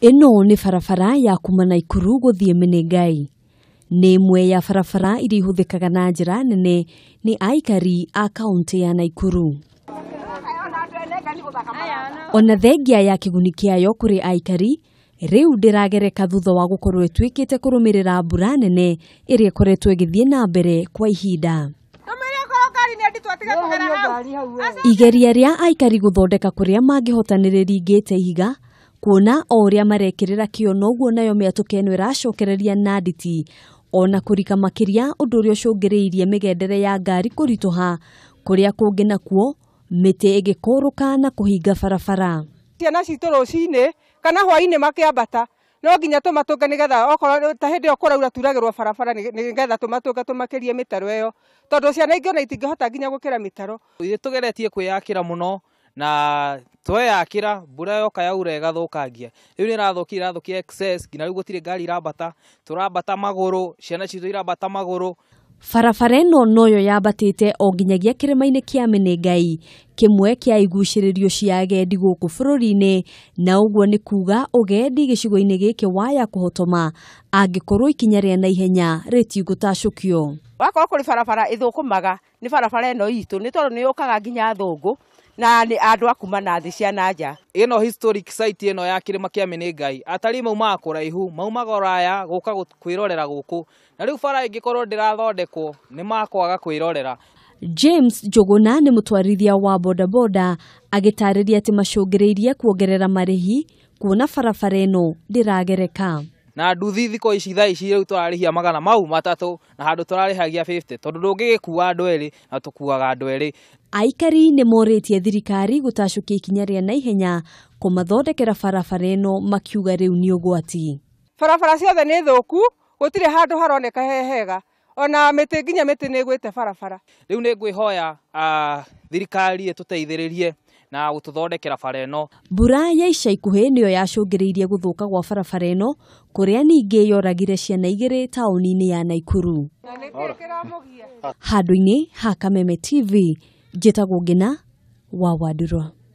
ĩno ni barabara ya kuma Naikuru gũthiĩ Menengai nĩ mwe ya barabara iria ihũthĩkaga na njira nene ni aikari a kaunti ya Naikuru ona thengia ya kĩguni kĩayo kũrĩ aikari rĩu ndĩragereka thutha wa gũkorwo ĩtuĩkĩte kurumirira mbura nene ĩrĩa ĩkoretwo ĩgĩthiĩ na mbere kwa ihinda igeria rĩa aikari gũthondeka kũrĩa mangĩhotanĩrĩringĩte ihiga kuona o ũrĩa marekĩrĩra kĩo noguo nayo miatuke no ĩracokereria na nditi ona kurika makiria ũndũ ũrĩa ũcũngĩrĩirie migendere ya ngari kuritoha kuria kungi nakuo mĩtĩ ĩgĩkũrũka na kuhinga barabara ciana citũ rũcinĩ kana hwaini makiambata no nginya tũmatũnge nigetha okorwo ta hĩndĩ ĩyo kũraura turagĩrwo barabara nĩgetha tũmatũnge tũmakĩrie mĩtaro ĩyo tondũ ciana ingi ona itingihota nginya gukira mitaro Ithuĩ kwiyakira muno na twe yakira mbura yoka yaure ĩgathũkangia riu nĩ ĩrathũkia ĩrathũkia excess nginya riu gutire ngari irambata turabata maguru ciana citũ irabata maguru barabara ĩno noyo yambatĩte o nginyagia kĩrĩma-inĩ kĩa mĩnĩngai kĩmwe kĩa igucĩrĩrio cia agendi gũkũ bũrũri-inĩ na ũguo nĩ kuuga ũgendi gĩcigo-inĩ gĩkĩ waya kũhotoma angĩkorwo ikinya rĩa naihenya rĩtigũtacũkio wakorwo kũrĩ barabara ĩthũkũmaga nĩ barabara ĩno itũ nĩ tondũ nĩ yũkaga nginya thũngũ na nä andå akuma kuma na thi cia nja ä historic site no ya kĩrĩma kĩa Menengai atari maumaga kũraihu maumaga kwä rorera gå kå na u bara ĩngĩkorwo ndĩrathondekwo nĩ makwaga kwĩrorera James nä må mũtwarithia wa bodaboda ngä rä irie kuongerera hi kuona barabara ndä ragereka na nduthi thiko ici thaa ici rä u tå magana mau matatå na handå tå rarä tondå ndå ngä gä kua andå na tå kuaga andå erä aikari nä tie thirikari kia ikinya a naihenya mathondekera barabara no makiuga nä å gwati barabara ciothe ku gå tirä handå haroneka hehega ona tä nginya nä gwä te barabara u nä ngwä hoya ah, thirikari rie na gututhondekera bara ĩno mbura ya ica ikuhĩ nĩyo yacũngĩrĩirie gũthũka gwa barabara ĩno kũrĩa ningĩ yoragire ciana igĩrĩ taũni-inĩ ya Naikuru handũ-inĩ ha Kameme TV njĩtagwo Ngĩna wa Wandũra